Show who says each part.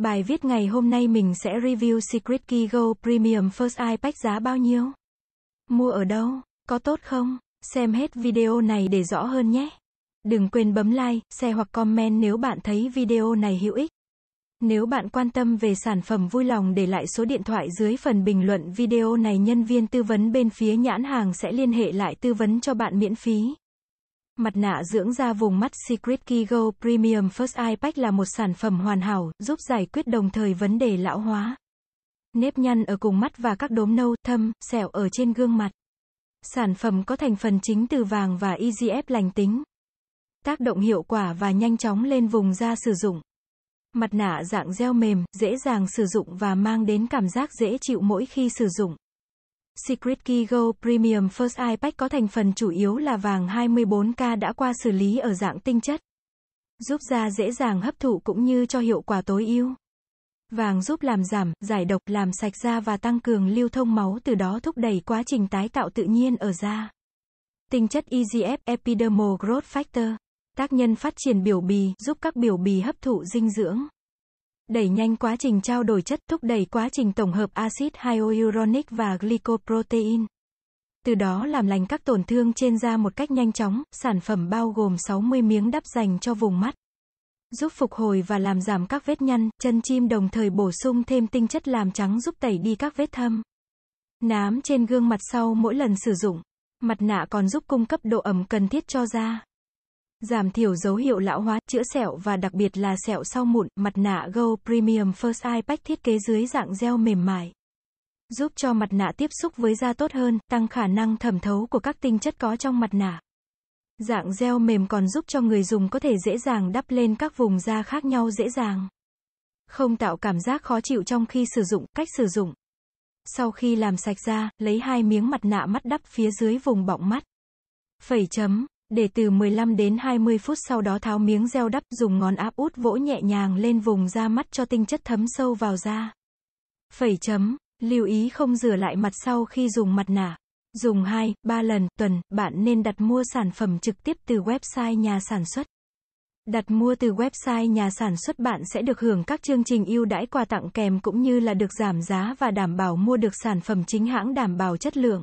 Speaker 1: Bài viết ngày hôm nay mình sẽ review Secret Key Go Premium First iPad giá bao nhiêu? Mua ở đâu? Có tốt không? Xem hết video này để rõ hơn nhé. Đừng quên bấm like, share hoặc comment nếu bạn thấy video này hữu ích. Nếu bạn quan tâm về sản phẩm vui lòng để lại số điện thoại dưới phần bình luận video này nhân viên tư vấn bên phía nhãn hàng sẽ liên hệ lại tư vấn cho bạn miễn phí. Mặt nạ dưỡng da vùng mắt Secret Key Go Premium First Eye Pack là một sản phẩm hoàn hảo, giúp giải quyết đồng thời vấn đề lão hóa. Nếp nhăn ở cùng mắt và các đốm nâu, thâm, sẹo ở trên gương mặt. Sản phẩm có thành phần chính từ vàng và EGF lành tính. Tác động hiệu quả và nhanh chóng lên vùng da sử dụng. Mặt nạ dạng gel mềm, dễ dàng sử dụng và mang đến cảm giác dễ chịu mỗi khi sử dụng. Secret Key Go Premium First iPad có thành phần chủ yếu là vàng 24K đã qua xử lý ở dạng tinh chất. Giúp da dễ dàng hấp thụ cũng như cho hiệu quả tối ưu. Vàng giúp làm giảm, giải độc, làm sạch da và tăng cường lưu thông máu từ đó thúc đẩy quá trình tái tạo tự nhiên ở da. Tinh chất EGF Epidermal Growth Factor, tác nhân phát triển biểu bì, giúp các biểu bì hấp thụ dinh dưỡng đẩy nhanh quá trình trao đổi chất, thúc đẩy quá trình tổng hợp axit hyaluronic và glycoprotein. Từ đó làm lành các tổn thương trên da một cách nhanh chóng, sản phẩm bao gồm 60 miếng đắp dành cho vùng mắt. Giúp phục hồi và làm giảm các vết nhăn, chân chim đồng thời bổ sung thêm tinh chất làm trắng giúp tẩy đi các vết thâm. Nám trên gương mặt sau mỗi lần sử dụng. Mặt nạ còn giúp cung cấp độ ẩm cần thiết cho da. Giảm thiểu dấu hiệu lão hóa, chữa sẹo và đặc biệt là sẹo sau mụn, mặt nạ Go Premium First Eye Patch thiết kế dưới dạng gel mềm mại. Giúp cho mặt nạ tiếp xúc với da tốt hơn, tăng khả năng thẩm thấu của các tinh chất có trong mặt nạ. Dạng gel mềm còn giúp cho người dùng có thể dễ dàng đắp lên các vùng da khác nhau dễ dàng. Không tạo cảm giác khó chịu trong khi sử dụng, cách sử dụng. Sau khi làm sạch da, lấy hai miếng mặt nạ mắt đắp phía dưới vùng bọng mắt. Phẩy chấm. Để từ 15 đến 20 phút sau đó tháo miếng gel đắp, dùng ngón áp út vỗ nhẹ nhàng lên vùng da mắt cho tinh chất thấm sâu vào da. Phẩy chấm, lưu ý không rửa lại mặt sau khi dùng mặt nạ. Dùng 2, 3 lần, tuần, bạn nên đặt mua sản phẩm trực tiếp từ website nhà sản xuất. Đặt mua từ website nhà sản xuất bạn sẽ được hưởng các chương trình ưu đãi quà tặng kèm cũng như là được giảm giá và đảm bảo mua được sản phẩm chính hãng đảm bảo chất lượng.